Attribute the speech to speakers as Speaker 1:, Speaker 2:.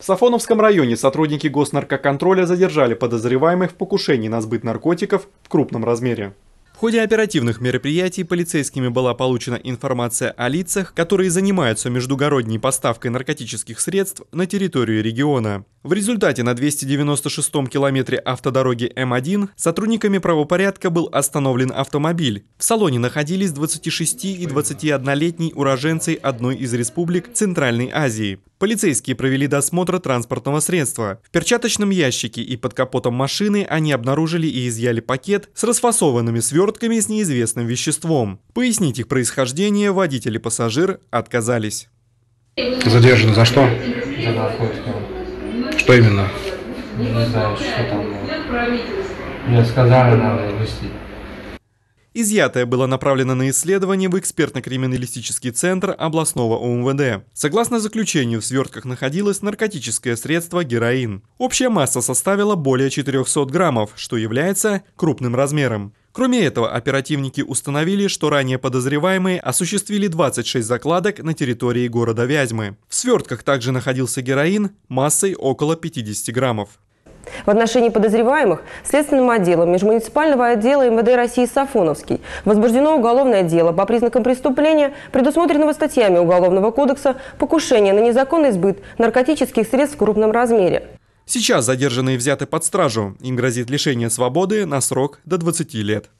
Speaker 1: В Сафоновском районе сотрудники госнаркоконтроля задержали подозреваемых в покушении на сбыт наркотиков в крупном размере. В ходе оперативных мероприятий полицейскими была получена информация о лицах, которые занимаются междугородней поставкой наркотических средств на территорию региона. В результате на 296-м километре автодороги М1 сотрудниками правопорядка был остановлен автомобиль. В салоне находились 26 и 21-летние уроженцы одной из республик Центральной Азии. Полицейские провели досмотр транспортного средства. В перчаточном ящике и под капотом машины они обнаружили и изъяли пакет с расфасованными свертками с неизвестным веществом. Пояснить их происхождение водитель и пассажир отказались. Задержан за что?
Speaker 2: За наркотики. Что именно? Не знаю, что там. Мне сказали, надо
Speaker 1: выяснить. Изъятое было направлено на исследование в экспертно-криминалистический центр областного ОМВД. Согласно заключению, в свертках находилось наркотическое средство героин. Общая масса составила более 400 граммов, что является крупным размером. Кроме этого, оперативники установили, что ранее подозреваемые осуществили 26 закладок на территории города Вязьмы. В свертках также находился героин массой около 50 граммов.
Speaker 2: В отношении подозреваемых Следственным отделом Межмуниципального отдела МВД России Сафоновский возбуждено уголовное дело по признакам преступления, предусмотренного статьями Уголовного кодекса «Покушение на незаконный сбыт наркотических средств в крупном размере».
Speaker 1: Сейчас задержанные взяты под стражу, им грозит лишение свободы на срок до 20 лет.